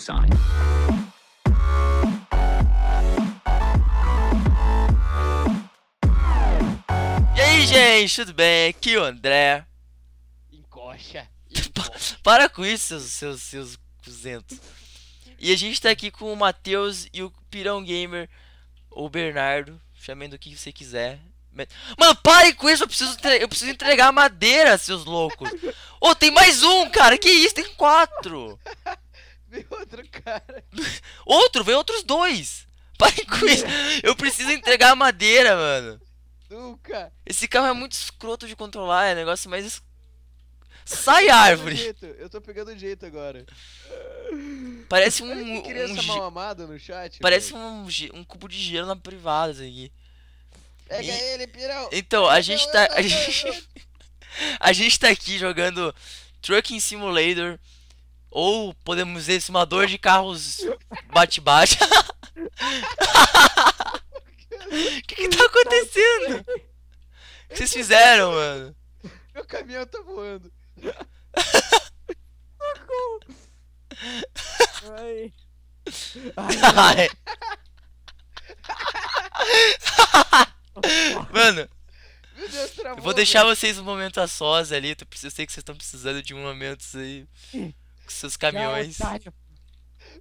sign. E aí, gente, tudo bem? Aqui é o André. Encoxa. encoxa. Para com isso, seus, seus, seus cuzentos. E a gente tá aqui com o Matheus e o Pirão Gamer, ou Bernardo, chamando o que você quiser. Mano, pare com isso, eu preciso, eu preciso entregar madeira, seus loucos. Ô, oh, tem mais um, cara, que isso, tem quatro. Veio outro cara. Outro? Veio outros dois. Parem com isso. Eu preciso entregar a madeira, mano. Nunca. Esse carro é muito escroto de controlar, é um negócio mais. Sai árvore! eu tô pegando jeito agora. Parece um. um criança um, mal amada no chat. Parece um, um, cubo de gelo na privada isso aqui. Pega e... ele, pirão! Então, a gente tá. A gente... a gente tá aqui jogando Trucking Simulator ou podemos dizer simulador de carros bate-bate. O que, que tá acontecendo? O que vocês fizeram, mano? Meu caminhão tá voando. Ai. Ai. Mano, eu vou deixar vocês um momento a sós ali. Eu sei que vocês estão precisando de um momento aí. com seus é caminhões.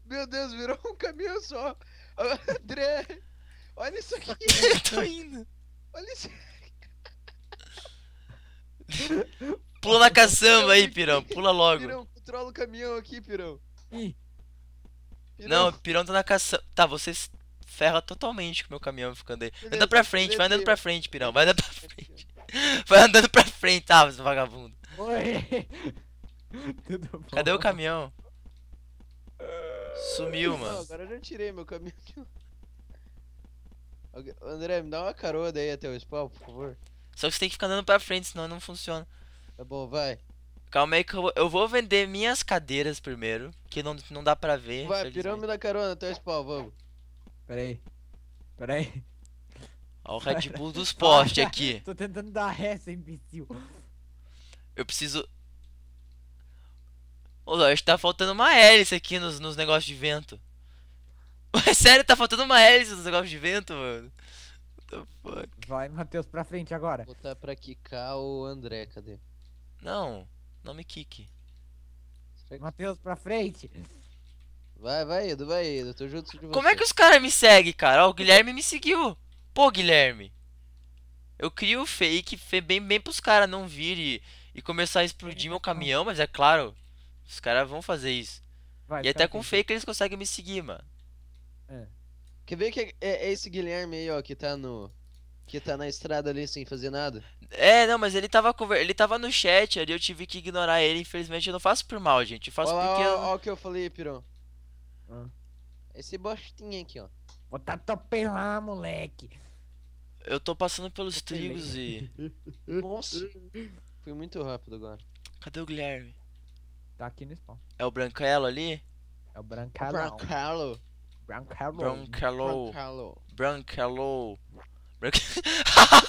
Meu Deus, virou um caminhão só. André, olha isso aqui. Eu tô tá indo. Olha isso aqui. Pula na caçamba aí, Pirão. Pula logo. Pirão, controla o caminhão aqui, Pirão. Pirão. Não, Pirão tá na caçamba. Tá, vocês ferra totalmente com o meu caminhão ficando aí. Beleza, Anda pra frente, vai andando pra frente, Pirão. Vai andando pra frente. Vai andando pra frente, ah, tá, seu vagabundo. Oi. Cadê o caminhão? Ah, Sumiu, mano. Não, agora eu já tirei meu caminhão. André, me dá uma carona aí até o spawn, por favor. Só que você tem que ficar andando pra frente, senão não funciona. Tá bom, vai. Calma aí que eu vou, eu vou vender minhas cadeiras primeiro, que não, não dá pra ver. Vai, pirâmide da carona até o spawn, vamos. Pera aí. Pera aí. Olha o Red Bull dos postes aqui. Tô tentando dar ré, imbecil. Eu preciso Ô, que tá faltando uma hélice aqui nos, nos negócios de vento. Mas sério, tá faltando uma hélice nos negócios de vento, mano. Vai, Matheus, pra frente agora. Vou botar pra quicar o André, cadê? Não, não me kick. Matheus, pra frente. Vai, vai, Edu, vai, Edu, tô junto de você. Como é que os caras me seguem, cara? Ó, o Guilherme me seguiu. Pô, Guilherme. Eu crio o fake bem, bem pros caras não virem e começar a explodir meu caminhão, mas é claro, os caras vão fazer isso. Vai, e tá até com fake que... eles conseguem me seguir, mano. É. Quer ver que é, é, é, esse Guilherme aí, ó, que tá no. Que tá na estrada ali sem fazer nada? É, não, mas ele tava, conver... ele tava no chat ali, eu tive que ignorar ele. Infelizmente, eu não faço por mal, gente. Eu faço Olha porque. Ó, ó, o que eu falei, Piron. Ah. Esse bostinho aqui, ó. Vou tá atropelar, moleque. Eu tô passando pelos trigos e. Nossa! Fui muito rápido agora. Cadê o Guilherme? Tá aqui no spawn. É o Brancalo ali? É o Brancalo. Brancalo. Brancalo. Brancalo. Brancalo. Branquelo.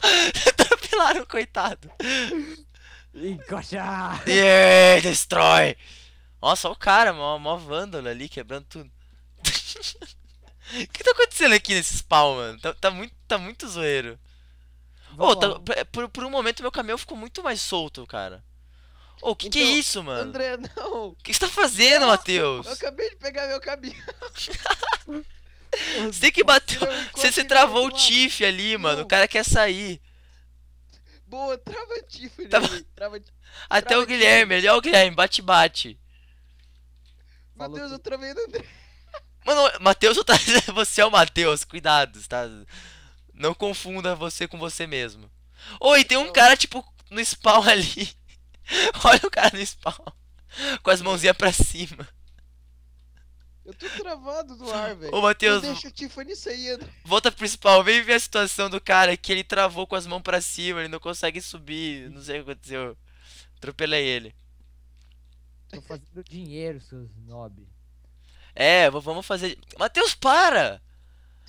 Atropelaram, coitado. Encoxa! Yeah, destrói! Nossa, olha o cara, mó, mó vândalo ali, quebrando tudo. O que tá acontecendo aqui nesse spawn, mano? Tá, tá muito, tá muito zoeiro. oh, tá, é, por, por um momento meu caminhão ficou muito mais solto, cara. O oh, que, então, que é então, isso, mano? André, não. O que você tá fazendo, Matheus? Eu acabei de pegar meu cabelo. você tem que bater. Você travou tá o Tiff ali, mano. Não. O cara quer sair. Boa, trava Tiff trava... Até trava o Guilherme, ali, ó o Guilherme, bate, é bate. Matheus, eu travei no André. Mano, Matheus, tá... você é o Matheus, cuidado, tá? Não confunda você com você mesmo. Oi, tem um cara, tipo, no spawn ali. Olha o cara no spawn. Com as mãozinhas pra cima. Eu tô travado do ar, velho. Ô, Matheus. Deixa o Tiffany saindo. Volta pro principal, vem ver a situação do cara que ele travou com as mãos pra cima, ele não consegue subir. Não sei o que aconteceu. Atropelei ele. Tô fazendo dinheiro, seus nob. É, vamos fazer. Matheus, para!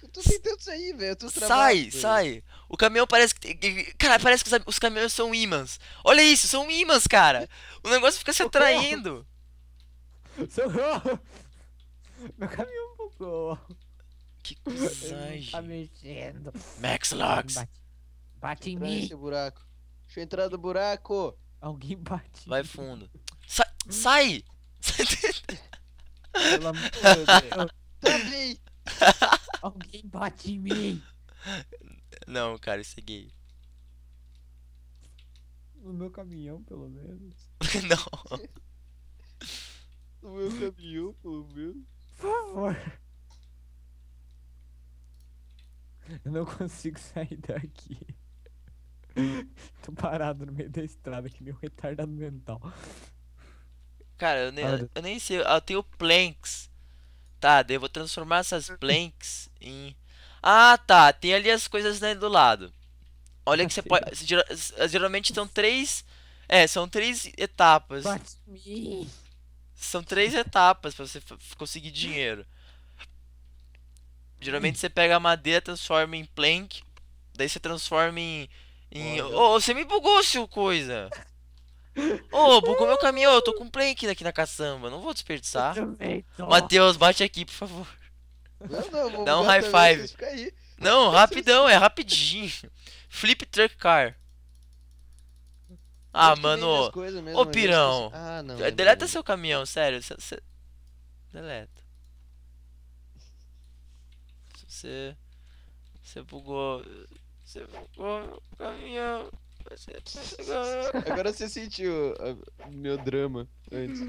Eu tô tentando sair, velho. Sai, sai. O caminhão parece que. Cara, parece que os caminhões são ímãs. Olha isso, são ímãs, cara. O negócio fica se atraindo. Socorro! Meu caminhão bugou. Que cuzagem. Tá mexendo. Max Lux. Bate, bate em mim. Esse buraco. Deixa eu entrar no buraco. Alguém bate. Vai fundo. Sai! sai! Pelo amor de tá Deus. bem! Alguém bate em mim! Não, cara, isso é gay. No meu caminhão, pelo menos. Não. No meu caminhão, pelo menos. Por favor. Eu não consigo sair daqui. Tô parado no meio da estrada, que meu retardado mental. Cara, eu nem, eu nem sei. Eu tenho planks. Tá, daí eu vou transformar essas planks uhum. em... Ah, tá, tem ali as coisas né, do lado. Olha que você pode... Geralmente são três... É, são três etapas. São três etapas para você conseguir dinheiro. Geralmente você pega a madeira, transforma em plank, daí você transforma em... em... Oh, você me bugou, seu coisa! Ô, oh, bugou meu caminhão, eu tô com um plank aqui na caçamba, não vou desperdiçar. Matheus, bate aqui, por favor. Não, não, vou Dá um high five. Não, rapidão, é rapidinho. Flip Truck Car. Ah, mano. Mesmo, Ô, né? pirão. Ah, não, é, é Deleta não. seu caminhão, sério. Cê, cê... Deleta. Você. Você bugou. Você bugou meu caminhão. Agora você sentiu o meu drama antes.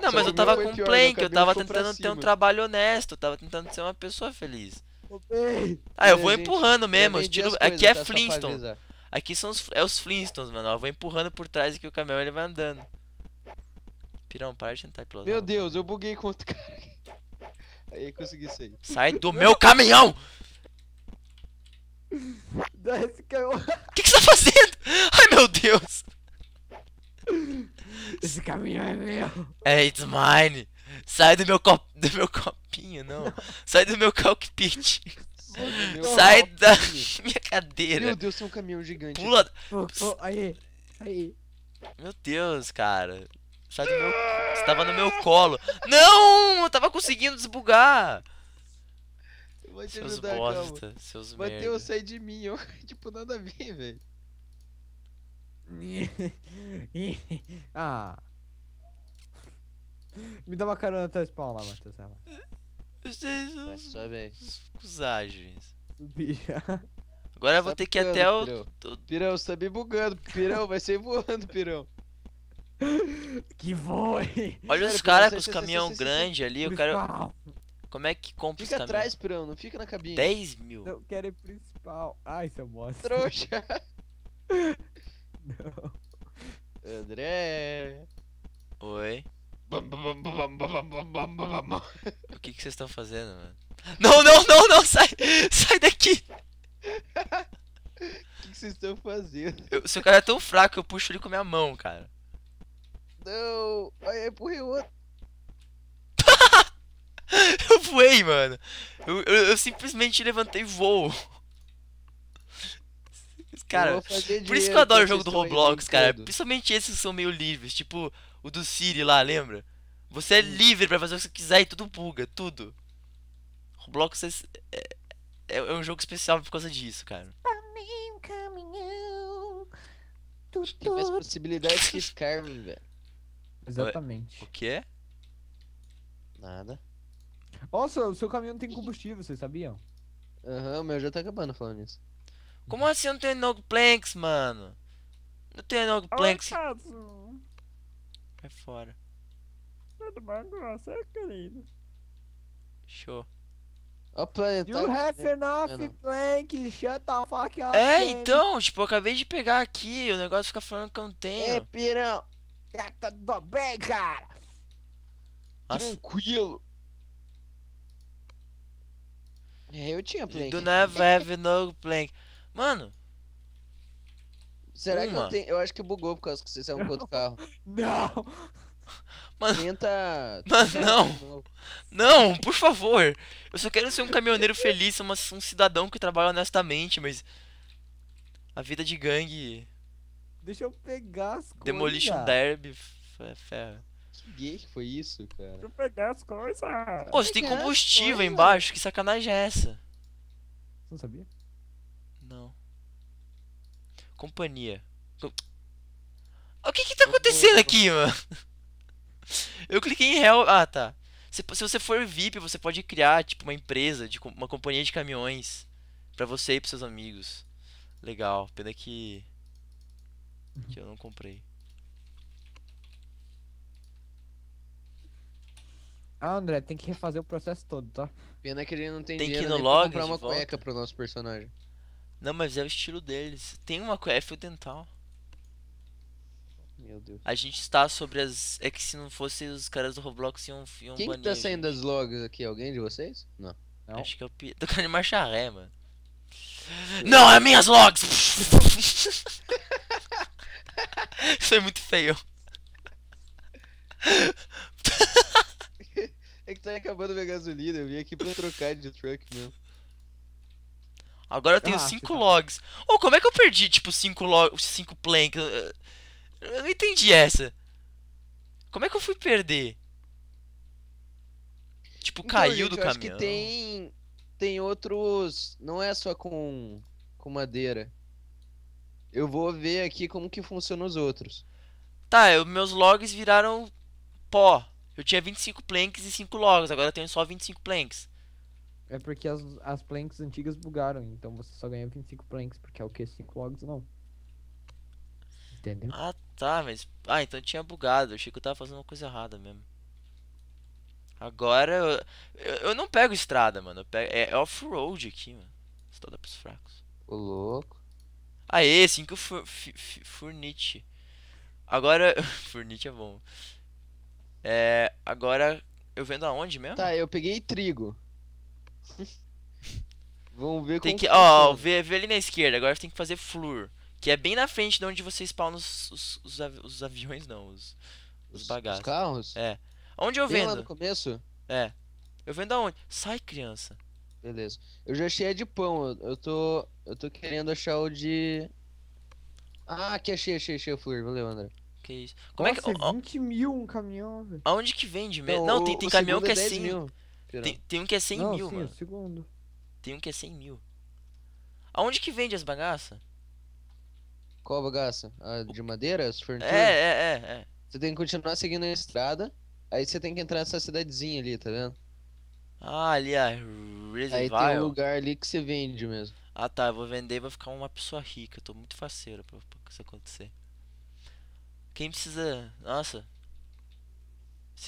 Não, Só mas eu tava com plane que eu tava tentando ter um trabalho honesto, eu tava tentando ser uma pessoa feliz. Ah, eu é, vou empurrando mesmo, aqui é, é tá Flintstone. Aqui são os, é os Flintstones, mano. Eu vou empurrando por trás aqui o caminhão ele vai andando. Pirão, para de tentar pilotar. Meu Deus, eu buguei com outro cara. Aí consegui sair. Sai do meu caminhão! Desce É, it's mine. Sai do meu, cop... do meu copinho, não. Sai do meu cockpit. Sai copinho. da minha cadeira. Meu Deus, é um caminhão gigante. Pula. Oh, oh, aí, aí. Meu Deus, cara. Sai do meu. Você tava no meu colo. Não! Eu tava conseguindo desbugar. seus ajudar, bosta, calma. seus Mateus, merda. Mateus, sai de mim. Eu, tipo, nada a ver, velho. ah. Me dá uma carona até o spawn lá, Matheus. Vai lá. Vocês Vai, sobe aí. Cusagens. Agora eu vou ter que ir até o. Pirão. pirão, você tá me bugando. Pirão, vai ser voando, pirão. Que voe! Olha os caras com os caminhão grande ali, o cara. Como é que compra Fica atrás, Pirão, não fica na cabine. 10 mil. Eu quero ir principal. Ai, seu bosta. Trouxa. não. André. Oi. O que que vocês estão fazendo, mano? Não, não, não, não, sai! Sai daqui! O que vocês estão fazendo? Eu, seu cara é tão fraco, que eu puxo ele com minha mão, cara. Não! Aí eu empurrei o outro. eu voei, mano. Eu, eu, eu, simplesmente levantei voo. Cara, por isso que eu adoro o jogo do Roblox, cara. Principalmente esses que são meio livres. Tipo, o do Siri lá, lembra? Você é livre para fazer o que você quiser e tudo buga, tudo. Roblox é, é, é um jogo especial por causa disso, cara. Tem mais possibilidades que Skyrim, velho. Exatamente. O que Nada. Nossa, o seu caminhão não tem combustível, vocês sabiam? Aham, uhum, meu já tá acabando falando isso. Como assim eu não tenho Enog Planks, mano? Não tenho Enog Planks. É fora. Tudo bom com você, querido? Show. O planeta. you tá have né? enough plank, shut the fuck up. É, então, tipo, eu acabei de pegar aqui, o negócio fica falando que eu não tenho. É, pirão. Já tá tudo bem, cara. Nossa. Tranquilo. É, eu tinha plank. Do never have no plank. Mano, Será uma? que eu tenho. Eu acho que bugou por causa que você saiu é com outro carro. Não! Mano, Tenta... mas não! Não, por favor! Eu só quero ser um caminhoneiro feliz, uma, um cidadão que trabalha honestamente, mas. A vida de gangue. Deixa eu pegar as coisas. Demolition Derby. Ferra. Que gay que foi isso, cara? Deixa eu pegar as coisas. Pô, você tem combustível embaixo? Que sacanagem é essa? Você não sabia? Não. Companhia. O que que tá acontecendo aqui, mano? Eu cliquei em help. Ah, tá. Se, se você for VIP, você pode criar, tipo, uma empresa, de, uma companhia de caminhões. Pra você e pros seus amigos. Legal. Pena que... Que eu não comprei. Ah, André, tem que refazer o processo todo, tá? Pena que ele não tem, tem dinheiro que ir no comprar uma volta. cueca pro nosso personagem. Não, mas é o estilo deles. Tem uma com é fio dental. Meu Deus. A gente está sobre as. É que se não fosse os caras do Roblox iam, iam Quem banir. Que tá saindo das logs aqui? Alguém de vocês? Não. não. Acho que é o Pia. Tô cara de ré, mano. Eu... Não, é minhas logs! Isso é muito feio. é que tá acabando minha gasolina, eu vim aqui pra trocar de truck mesmo. Agora eu tenho 5 logs. Ou oh, como é que eu perdi, tipo, 5 logs, 5 planks Eu não entendi essa. Como é que eu fui perder? Tipo, então, caiu gente, do eu Acho que tem tem outros, não é só com com madeira. Eu vou ver aqui como que funciona os outros. Tá, eu, meus logs viraram pó. Eu tinha 25 planks e 5 logs, agora eu tenho só 25 planks. É porque as, as planks antigas bugaram, então você só ganha 25 planks, porque é o que? 5 logs não. Entendeu? Ah tá, mas. Ah, então tinha bugado. achei que eu tava fazendo uma coisa errada mesmo. Agora eu. Eu, não pego estrada, mano. Pego... É, é, off-road aqui, mano. Estrada pros fracos. Ô louco. Aê, 5 fur, Agora. Furnite é bom. É. Agora. Eu vendo aonde mesmo? Tá, eu peguei trigo. Vamos ver tem como que, Ó, vê, ali na esquerda, agora tem que fazer flur. Que é bem na frente de onde você spawna os, os, os, av os aviões, não, os, os bagaços. Os carros? É. Onde eu vendo? lá no começo? É. Eu vendo aonde? Sai, criança. Beleza. Eu já achei a de pão, eu tô. Eu tô querendo achar o de. Ah, que achei, achei, achei o flor. Valeu, André. Que isso. Como é Nossa, é que. 20 mil um caminhão, velho. Aonde que vende então, mesmo? não, tem, tem caminhão que é 5. É mil. Tem, tem, um que é 100 não, mil, sim, mano. segundo. Tem um que é 100 mil. Aonde que vende as bagaças? Qual bagaça? A de madeira? As fornituras? É, é, é, é, Você tem que continuar seguindo a estrada. Aí você tem que entrar nessa cidadezinha ali, tá vendo? Ah, ali a Aí tem um lugar ali que você vende mesmo. Ah tá, eu vou vender e vou ficar uma pessoa rica. Eu tô muito faceiro pra, pra isso acontecer. Quem precisa. Nossa,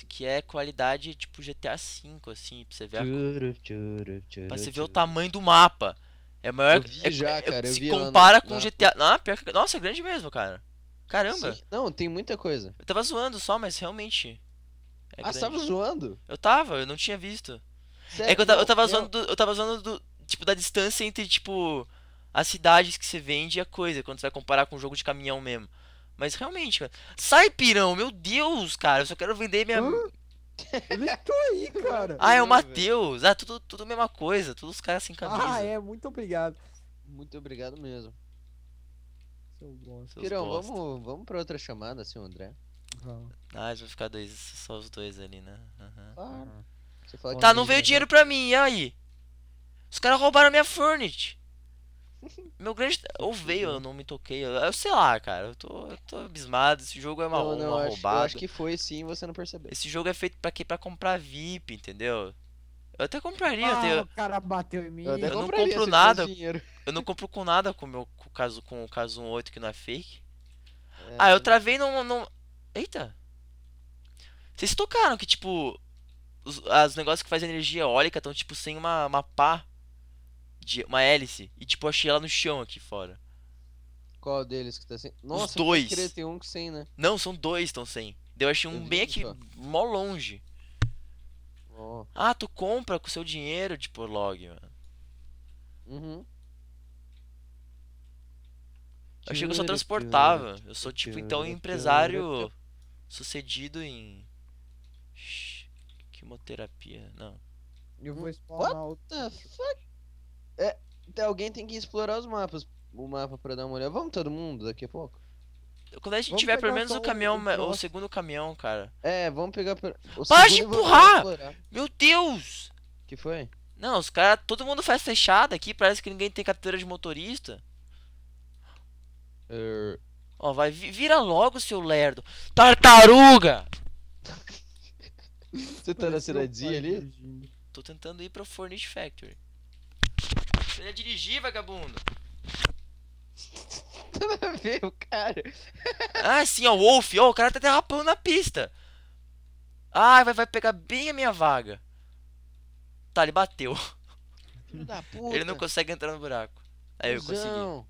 que é qualidade tipo GTA V, assim, pra você ver. A... pra você ver o tamanho do mapa. É maior. que. É já, é, cara, se compara com mapa. GTA. Ah, pior que... Nossa, é grande mesmo, cara. Caramba. Sim. Não, tem muita coisa. Eu tava zoando só, mas realmente. É ah, você tava zoando? Eu tava, eu não tinha visto. É que eu, não, eu tava zoando, do, eu tava zoando do, tipo, da distância entre, tipo, as cidades que você vende e a coisa, quando você vai comparar com o um jogo de caminhão mesmo. Mas realmente, mano. Sai, pirão, meu Deus, cara. Eu só quero vender minha. Hã? Eu nem tô aí, cara. Ah, é o Matheus. Ah, tudo, tudo a mesma coisa. Todos os caras sem camisa. Ah, é, muito obrigado. Muito obrigado mesmo. Seu Pirão, vamos, vamos pra outra chamada, senhor André. Uhum. Ah, eles vão ficar dois, só os dois ali, né? Ah, uhum. Ah, tá, não veio dinheiro pra mim, e aí? Os caras roubaram minha furniture. Meu grande. Ou veio, uhum. eu não me toquei. Eu, sei lá, cara. Eu tô, eu tô abismado. Esse jogo é uma, não, não, uma acho, roubada. Eu acho que foi sim, você não percebeu. Esse jogo é feito pra quê? Pra comprar VIP, entendeu? Eu até compraria. Ah, até... O cara bateu em mim. Eu, eu não compro nada. Eu não compro com nada com, meu, com, o, caso, com o caso 18 que não é fake. É. Ah, eu travei não. Num... Eita! Vocês tocaram que, tipo, os, os negócios que fazem energia eólica estão, tipo, sem uma, uma pá de uma hélice. E tipo, achei ela no chão aqui fora. Qual deles que tá sem? Nossa, Os dois. Querer, tem um que sem, né? Não, são dois estão sem. Daí eu achei um eu bem aqui, só. Tá. mó longe. Oh. Ah, tu compra com seu dinheiro, tipo, log, mano. Uhum. Eu achei que eu só transportava. Eu sou, tipo, então, um empresário sucedido em. Shhh, quimioterapia. Não. Eu vou hum, spawnar What the fuck? É, alguém tem que explorar os mapas. O mapa pra dar uma olhada. Vamos todo mundo daqui a pouco? Quando a gente vamos tiver pelo menos o caminhão, um... o segundo caminhão, cara. É, vamos pegar. Pode Para de empurrar! Meu Deus! Que foi? Não, os caras. Todo mundo faz fechada aqui, parece que ninguém tem carteira de motorista. Er... Ó, vai, vira logo, seu lerdo. Tartaruga! Você tá na cidadezinha ali? Tô tentando ir pra Furnish Factory. Ele é dirigir, vagabundo. Nada cara. ah, sim, ó, o Wolf. Ó, o cara tá derrapando na pista. Ah, vai, vai pegar bem a minha vaga. Tá, ele bateu. Ele não consegue entrar no buraco. Aí eu consegui.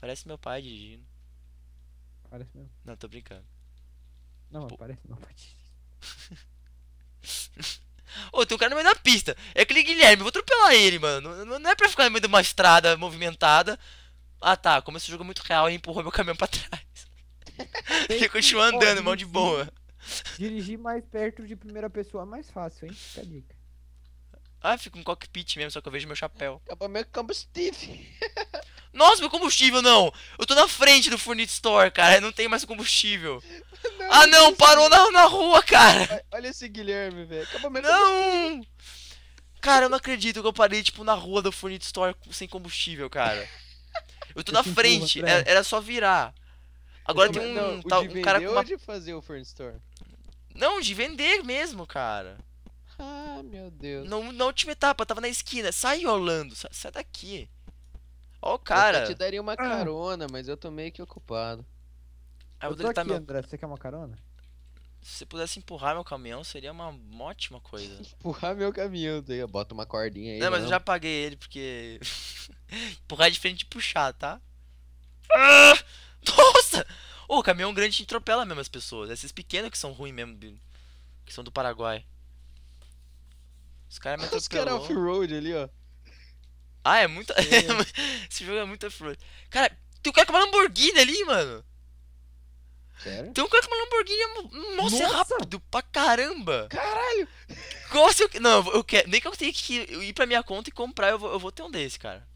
Parece meu pai dirigindo. Parece mesmo. Não, tô brincando. Não, Pô. Tipo parece meu pai dirigindo. Ô, tem um cara no meio da pista. É aquele Guilherme, vou atropelar ele, mano. Não, não é pra ficar no meio de uma estrada movimentada. Ah tá, como esse jogo é muito real, hein? empurrou meu caminhão pra trás. ele continua andando, mão de boa. Dirigir mais perto de primeira pessoa é mais fácil, hein? Fica a dica. Ah, fica um cockpit mesmo, só que eu vejo meu chapéu. Acabou é meio que como Steve. Nossa, meu combustível, não. Eu tô na frente do Furnit Store, cara. Não tem mais combustível. Não, ah, não, não parou na, na rua, cara. Olha esse Guilherme, velho. Não! Cara, eu não acredito que eu parei, tipo, na rua do Furnit Store sem combustível, cara. Eu tô eu na frente, era, é, era, só virar. Agora tem um, não, tá, um cara com uma... de fazer o Furnit Store? Não, de vender mesmo, cara. Ah, meu Deus. Não, na última etapa, tava na esquina. Sai, Orlando, sai, sai daqui. Ó o cara. Eu te daria uma ah. carona, mas eu tô meio que ocupado. Aí ah, eu, eu tô tá aqui, meu... André, você quer uma carona? Se você pudesse empurrar meu caminhão, seria uma, ótima coisa. empurrar meu caminhão, daí eu boto uma cordinha aí. Não, não, mas eu já paguei ele, porque... empurrar é diferente de puxar, tá? Ah! Nossa! O caminhão grande atropela mesmo as pessoas. Esses pequenos que são ruins mesmo, que são do Paraguai. Os caras me atropelaram. Os caras off-road ali, ó. Ah, é muita. Esse jogo é muita fruta. Cara, tem um cara com uma Lamborghini ali, mano. Sério? Tem um cara com uma Lamborghini. Nossa, é Nossa. É rápido pra caramba. Caralho. Nossa, eu... Não, eu quero... nem que eu tenha que ir pra minha conta e comprar, eu vou, eu vou ter um desse, cara.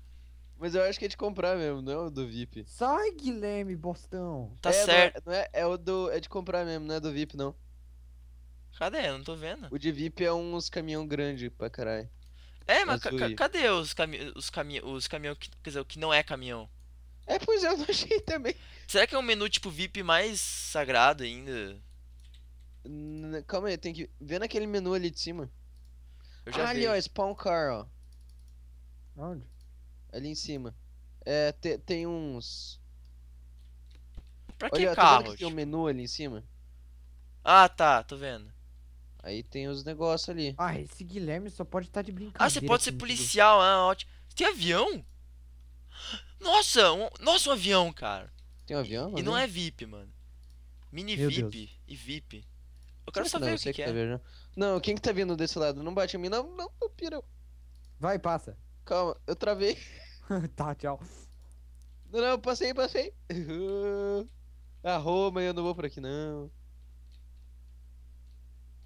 Mas eu acho que é de comprar mesmo, não é o do VIP. Sai, Guilherme, bostão. Tá é, é- certo. é, não é, é, o do. É de comprar mesmo, não é do VIP, não. Cadê? Eu não tô vendo. O de VIP é uns caminhão grande pra caralho. É, mas ca cadê os, cami os, cami os caminhão que, quer dizer, o que não é caminhão? É, pois eu não achei também. Será que é um menu tipo VIP mais sagrado ainda? N calma aí, tem que. ver naquele menu ali de cima. ah, ali, ó, Spawn Car, ó. Onde? Ali em cima. É, te, tem uns. Pra que Olha, carro? Tá vendo que tem um tipo? menu ali em cima? Ah, tá, tô vendo. Aí tem os negócios ali. Ah, esse Guilherme só pode estar tá de brincadeira. Ah, você pode ser policial, ah, ótimo. Tem avião? Nossa, um, nossa, um avião, cara. Tem um avião? Mano? E não é VIP, mano. Mini Meu VIP Deus. e VIP. Eu quero saber não, o que, que, tá é. Tá não, quem que tá vindo desse lado? Não bate em mim, não, não, não pira. Vai, passa. Calma, eu travei. tá, tchau. Não, não, passei, passei. Ah, Roma, eu não vou por aqui, não.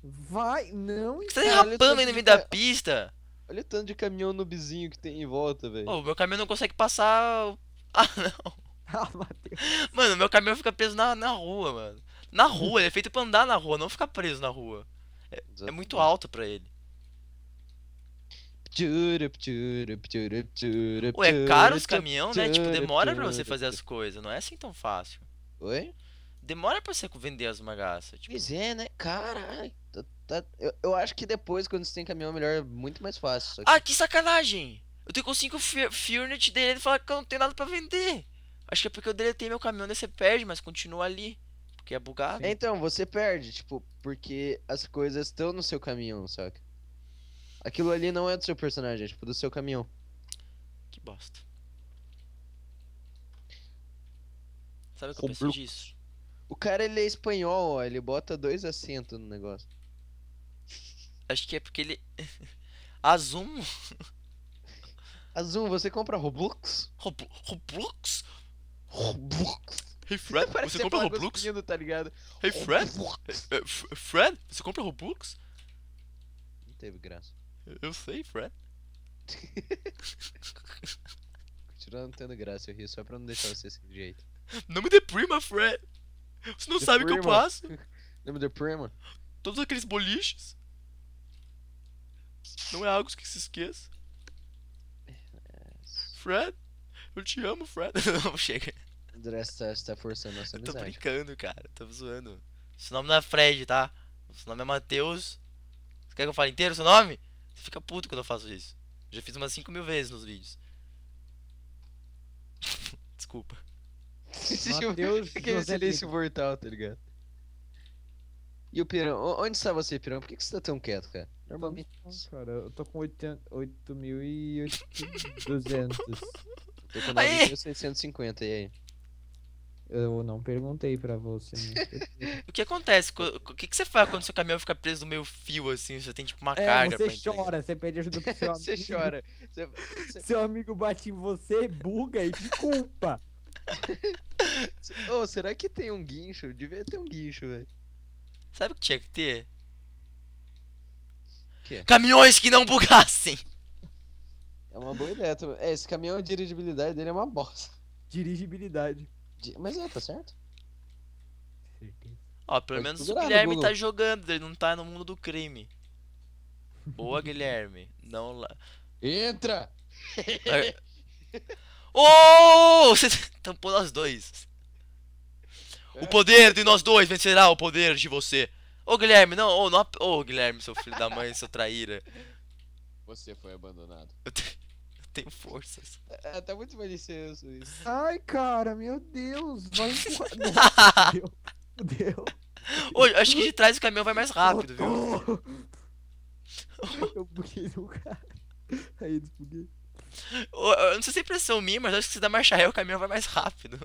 Vai, não Por você tá derrapando aí no meio da pista? Olha o tanto de caminhão noobzinho que tem em volta, velho. Ô, oh, meu caminhão não consegue passar. Ah, não. ah, Matheus. Mano, meu caminhão fica preso na, na rua, mano. Na rua, ele é feito pra andar na rua, não ficar preso na rua. É, é muito alto pra ele. Ué, é caro os caminhão, né? Tipo, demora pra você fazer as coisas, não é assim tão fácil. Oi? demora pra você vender as magaças. Tipo... Pois é, né? Caralho. Tá, tá... Eu, eu, acho que depois, quando você tem caminhão é melhor, é muito mais fácil. Que... Ah, que sacanagem! Eu tenho com 5 Furnet dele e fala que eu não tenho nada pra vender. Acho que é porque eu deletei meu caminhão, daí você perde, mas continua ali. Porque é bugado. É, então, você perde, tipo, porque as coisas estão no seu caminhão, saca? Aquilo ali não é do seu personagem, é tipo do seu caminhão. Que bosta. Sabe o que eu penso disso? O cara ele é espanhol, ó, ele bota dois acentos no negócio. Acho que é porque ele. Azum? Azum, você compra Roblox? Robux? Roblox? Roblox. Hey Fred, você, você compra Roblox? Pedindo, tá ligado? Hey Fred, eh, eh, Fred, você compra Roblox? Não teve graça. Eu sei, Fred. Continua não tendo graça, eu ri só pra não deixar você sem jeito. Não me deprima, Fred. Você não The sabe o que eu passo. Lembra do Prima? Todos aqueles boliches. Não é algo que se esqueça. Fred, eu te amo, Fred. não, chega. André, você tá, tá forçando nossa amizade. Eu tô brincando, cara. Tô zoando. Seu nome não é Fred, tá? Seu nome é Matheus. Você quer que eu fale inteiro seu nome? Você fica puto quando eu faço isso. Já fiz umas 5 mil vezes nos vídeos. Desculpa. É que Aquele é silêncio mortal, tá ligado? E o Pirão? Onde está você, Pirão? Por que, que você tá tão quieto, cara? Normalmente. Então, cara, eu tô com 8.200. tô com 9.650, e aí? Eu não perguntei pra você. o que acontece? O que, que você faz quando seu caminhão fica preso no meio fio, assim? Você tem tipo uma é, carga. Você chora, você pede ajuda pro seu amigo. você chora. Você... Seu amigo bate em você, buga e desculpa. culpa oh, será que tem um guincho? Devia ter um guincho, velho. Sabe o que tinha que ter? Que? Caminhões que não bugassem! É uma boa ideia. É, esse caminhão, de dirigibilidade dele é uma bosta. Dirigibilidade. Mas é, tá certo? Ó, pelo menos o Guilherme tá jogando, ele não tá no mundo do crime. Boa, Guilherme. Não lá. Entra! Oh! Você tampou nós dois. O é. poder de nós dois vencerá o poder de você. Ô oh, Guilherme, não, ô oh, não... oh, Guilherme, seu filho da mãe, seu traíra. Você foi abandonado. Eu, te... eu tenho forças. É, tá muito malicioso isso. Ai, cara, meu Deus. Vai meu Deus. Deus. acho que de trás o caminhão vai mais rápido, viu? eu buguei no cara. Aí, desbuguei. Eu não sei se é impressão minha, mas acho que se dá marcha ré o caminhão vai mais rápido.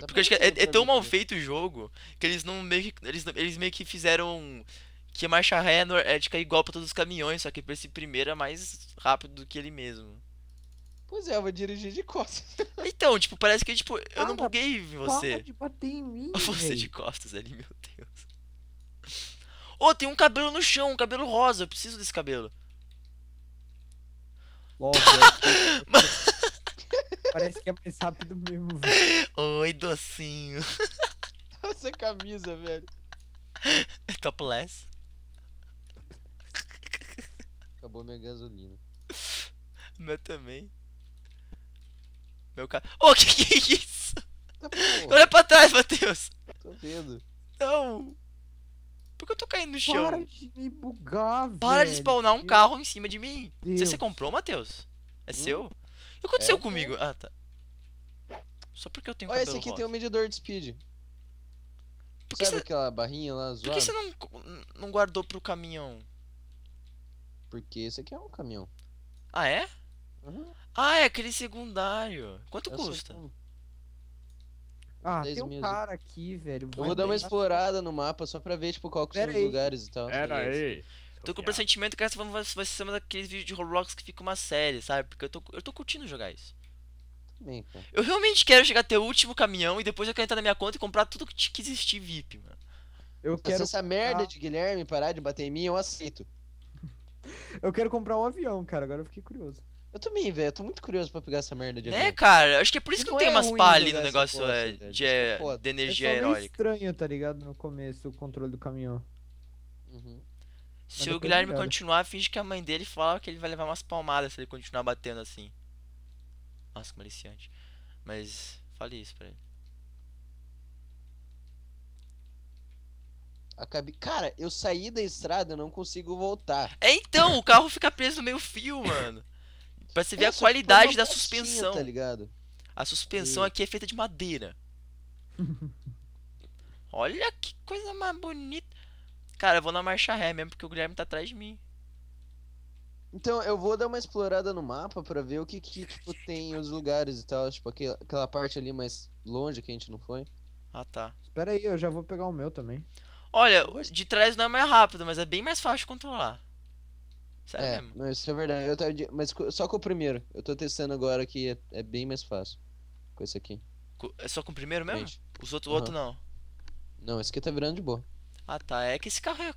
Porque acho que é, é, tão mal feito o jogo que eles não meio que, eles, eles meio que fizeram que a marcha ré é de cair igual pra todos os caminhões, só que pra esse primeiro é mais rápido do que ele mesmo. Pois é, eu vou dirigir de costas. Então, tipo, parece que tipo, eu não buguei em você. Para de bater em mim. Você de costas ali, meu Deus. Ô, oh, tem um cabelo no chão, um cabelo rosa, eu preciso desse cabelo logo né? Parece que é mais rápido mesmo, velho. Oi, docinho. Essa camisa, velho. Topless. Acabou minha gasolina. Meu também. Meu cara Ô, oh, que que é isso? Tá, Olha pra trás, Matheus. Tô vendo. Não. Por que eu tô caindo no chão? Para de me bugar, velho. Para de spawnar um carro em cima de mim. Deus. Você comprou, Matheus? É hum? seu? O que aconteceu é, comigo? Ah, tá. Só porque eu tenho Olha, esse aqui rosa. tem um medidor de speed. Por Sabe cê... aquela barrinha lá azul? Por que você não, não guardou pro caminhão? Porque esse aqui é um caminhão. Ah, é? Uhum. Ah, é aquele secundário. Quanto é custa? Ah, tem um mesmo. cara aqui, velho. Eu vou dar uma explorada no mapa só pra ver, tipo, qual que são os lugares e tal. Pera aí. Tô com o pressentimento que essa vai, ser uma daqueles vídeos de Roblox que fica uma série, sabe? Porque eu tô, eu tô curtindo jogar isso. Também, cara. Eu realmente quero chegar até o último caminhão e depois eu quero entrar na minha conta e comprar tudo que, que existir VIP, mano. Eu então, quero. Se essa merda de Guilherme parar de bater em mim, eu aceito. eu quero comprar um avião, cara. Agora eu fiquei curioso. Eu também, velho. Eu tô muito curioso pra pegar essa merda de É, evento. cara? Acho que é por isso E que não tem é umas pá ali no negócio negócio, é, de, é, é de É energia só estranho, tá ligado? No começo, o controle do caminhão. Uhum. Se o Guilherme continuar, finge que a mãe dele fala que ele vai levar umas palmadas se ele continuar batendo assim. Nossa, que maliciante. Mas fale isso pra ele. Acabei... Cara, eu saí da estrada, eu não consigo voltar. É então, o carro fica preso no meio fio, mano. Pra você ver Essa é, a qualidade da potinha, suspensão. Tá ligado? A suspensão e... aqui é feita de madeira. Olha que coisa mais bonita. Cara, eu vou na marcha ré mesmo, porque o Guilherme tá atrás de mim. Então, eu vou dar uma explorada no mapa pra ver o que, que tipo, tem os lugares e tal. Tipo, aquela parte ali mais longe que a gente não foi. Ah, tá. Espera aí, eu já vou pegar o meu também. Olha, de trás não é mais rápido, mas é bem mais fácil de controlar. Sério é, mesmo? Não, isso é verdade. Eu tava, mas só com o primeiro. Eu tô testando agora que é, é bem mais fácil. Com esse aqui. É só com o primeiro mesmo? Gente. Os outros uhum. outro não. Não, esse aqui tá virando de boa. Ah tá, é que esse carro é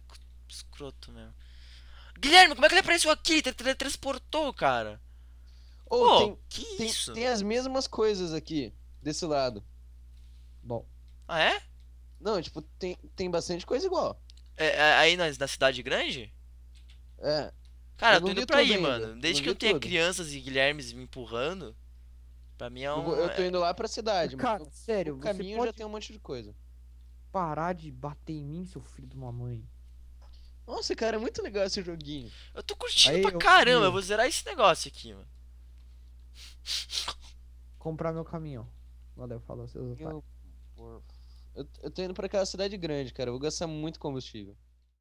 escroto mesmo. Guilherme, como é que ele apareceu aqui? Ele teletransportou, cara. Ô, oh, que tem, isso? Tem as mesmas coisas aqui, desse lado. Bom. Ah, é? Não, tipo, tem, tem bastante coisa igual. É, é aí na, na cidade grande? É, Cara, eu tô indo pra aí, ainda. mano. Desde não que eu tenha tudo. crianças e Guilhermes me empurrando, pra mim é um. Eu tô é indo lá pra cidade, mano. Cara, sério, o caminho pode... já tem um monte de coisa. Parar de bater em mim, seu filho de uma mãe. Nossa, cara, é muito legal esse joguinho. Eu tô curtindo Aí, pra eu... caramba, eu vou zerar esse negócio aqui, mano. Comprar meu caminhão. Valeu, falou, seus eu... eu... Eu, tô indo pra aquela cidade grande, cara. Eu vou gastar muito combustível.